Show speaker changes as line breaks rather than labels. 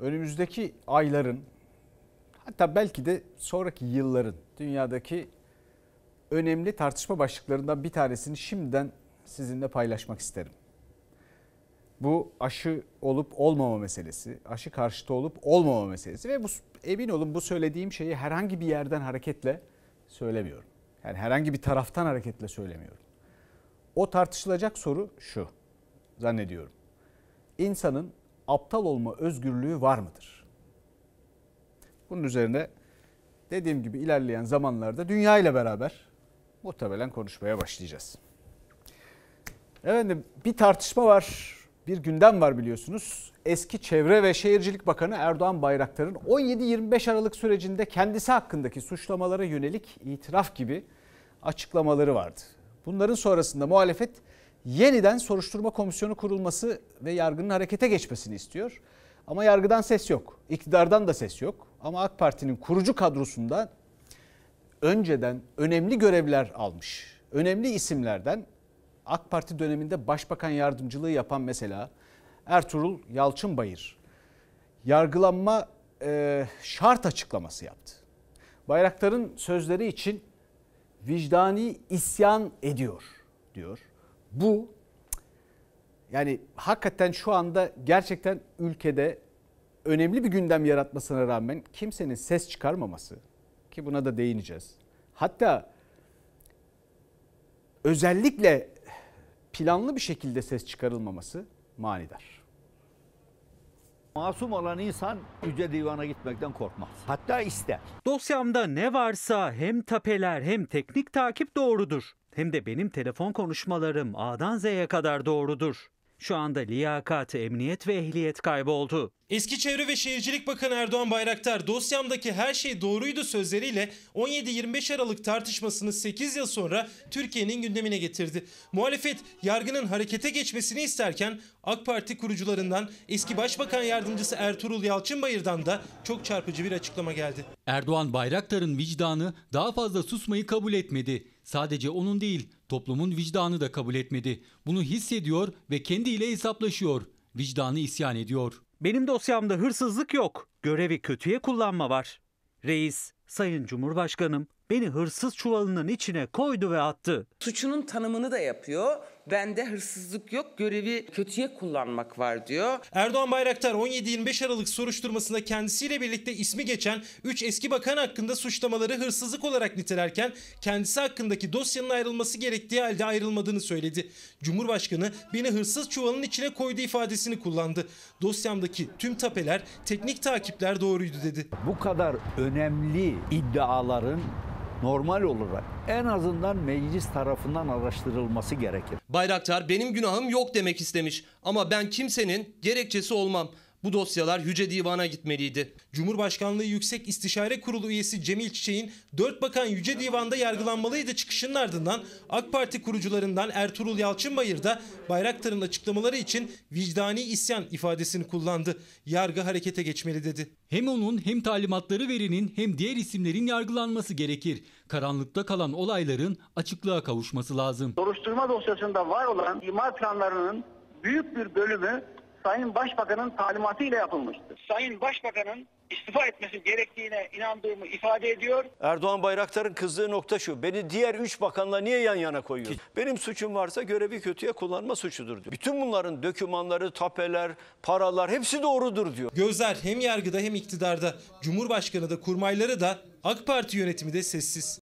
önümüzdeki ayların hatta belki de sonraki yılların dünyadaki önemli tartışma başlıklarından bir tanesini şimdiden sizinle paylaşmak isterim. Bu aşı olup olmama meselesi, aşı karşıtı olup olmama meselesi ve bu emin olun bu söylediğim şeyi herhangi bir yerden hareketle söylemiyorum. Yani herhangi bir taraftan hareketle söylemiyorum. O tartışılacak soru şu zannediyorum. İnsanın aptal olma özgürlüğü var mıdır? Bunun üzerine dediğim gibi ilerleyen zamanlarda dünya ile beraber muhtemelen konuşmaya başlayacağız. Efendim bir tartışma var, bir gündem var biliyorsunuz. Eski Çevre ve Şehircilik Bakanı Erdoğan Bayraktar'ın 17-25 Aralık sürecinde kendisi hakkındaki suçlamalara yönelik itiraf gibi açıklamaları vardı. Bunların sonrasında muhalefet yeniden soruşturma komisyonu kurulması ve yargının harekete geçmesini istiyor. Ama yargıdan ses yok. İktidardan da ses yok. Ama AK Parti'nin kurucu kadrosunda önceden önemli görevler almış. Önemli isimlerden AK Parti döneminde başbakan yardımcılığı yapan mesela Ertuğrul Yalçınbayır yargılanma e, şart açıklaması yaptı. Bayraktar'ın sözleri için vicdani isyan ediyor diyor bu yani hakikaten şu anda gerçekten ülkede önemli bir gündem yaratmasına rağmen kimsenin ses çıkarmaması ki buna da değineceğiz. Hatta özellikle planlı bir şekilde ses çıkarılmaması manidar. Masum olan insan Yüce Divan'a gitmekten korkmaz. Hatta ister. Dosyamda ne varsa
hem tapeler hem teknik takip doğrudur hem de benim telefon konuşmalarım A'dan Z'ye kadar doğrudur. Şu anda liyakat, emniyet ve ehliyet kayboldu.
Eski Çevre ve Şehircilik Bakanı Erdoğan Bayraktar dosyamdaki her şey doğruydu sözleriyle 17-25 Aralık tartışmasını 8 yıl sonra Türkiye'nin gündemine getirdi. Muhalefet yargının harekete geçmesini isterken AK Parti kurucularından eski Başbakan Yardımcısı Ertuğrul Yalçınbayır'dan da çok çarpıcı bir açıklama geldi.
Erdoğan Bayraktar'ın vicdanı daha fazla susmayı kabul etmedi. Sadece onun değil, toplumun vicdanı da kabul etmedi. Bunu hissediyor ve kendiyle hesaplaşıyor. Vicdanı isyan ediyor. Benim dosyamda hırsızlık yok. Görevi kötüye kullanma var. Reis, Sayın Cumhurbaşkanım, beni hırsız çuvalının içine koydu ve
attı. Suçunun tanımını da yapıyor. Bende hırsızlık yok, görevi kötüye kullanmak var diyor. Erdoğan Bayraktar 17-25 Aralık soruşturmasında kendisiyle birlikte ismi geçen 3 eski bakan hakkında suçlamaları hırsızlık olarak nitelerken kendisi hakkındaki dosyanın ayrılması gerektiği halde ayrılmadığını söyledi. Cumhurbaşkanı beni hırsız çuvalın içine koydu ifadesini kullandı. Dosyamdaki tüm tapeler, teknik takipler doğruydu dedi. Bu kadar önemli iddiaların
normal olarak en azından meclis tarafından araştırılması gerekir.
Bayraktar benim günahım yok demek istemiş ama ben kimsenin gerekçesi olmam. Bu dosyalar Yüce Divan'a gitmeliydi. Cumhurbaşkanlığı Yüksek İstişare Kurulu üyesi Cemil Çiçek'in 4 bakan Yüce Divan'da yargılanmalıydı çıkışının ardından AK Parti kurucularından Ertuğrul Yalçınbayır da Bayraktar'ın açıklamaları için vicdani isyan ifadesini kullandı. Yargı harekete geçmeli dedi. Hem onun hem talimatları verinin hem diğer isimlerin yargılanması
gerekir. Karanlıkta kalan olayların açıklığa kavuşması lazım.
Soruşturma dosyasında var olan imar planlarının büyük bir bölümü Sayın Başbakan'ın talimatıyla
yapılmıştır. Sayın Başbakan'ın istifa etmesi gerektiğine inandığımı ifade ediyor.
Erdoğan Bayraktar'ın kızdığı nokta şu. Beni diğer üç bakanla niye yan yana koyuyor? Benim suçum varsa görevi
kötüye kullanma suçudur diyor. Bütün bunların dökümanları, tapeler, paralar hepsi doğrudur diyor. Gözler hem yargıda hem iktidarda. Cumhurbaşkanı da kurmayları da AK Parti yönetimi de sessiz.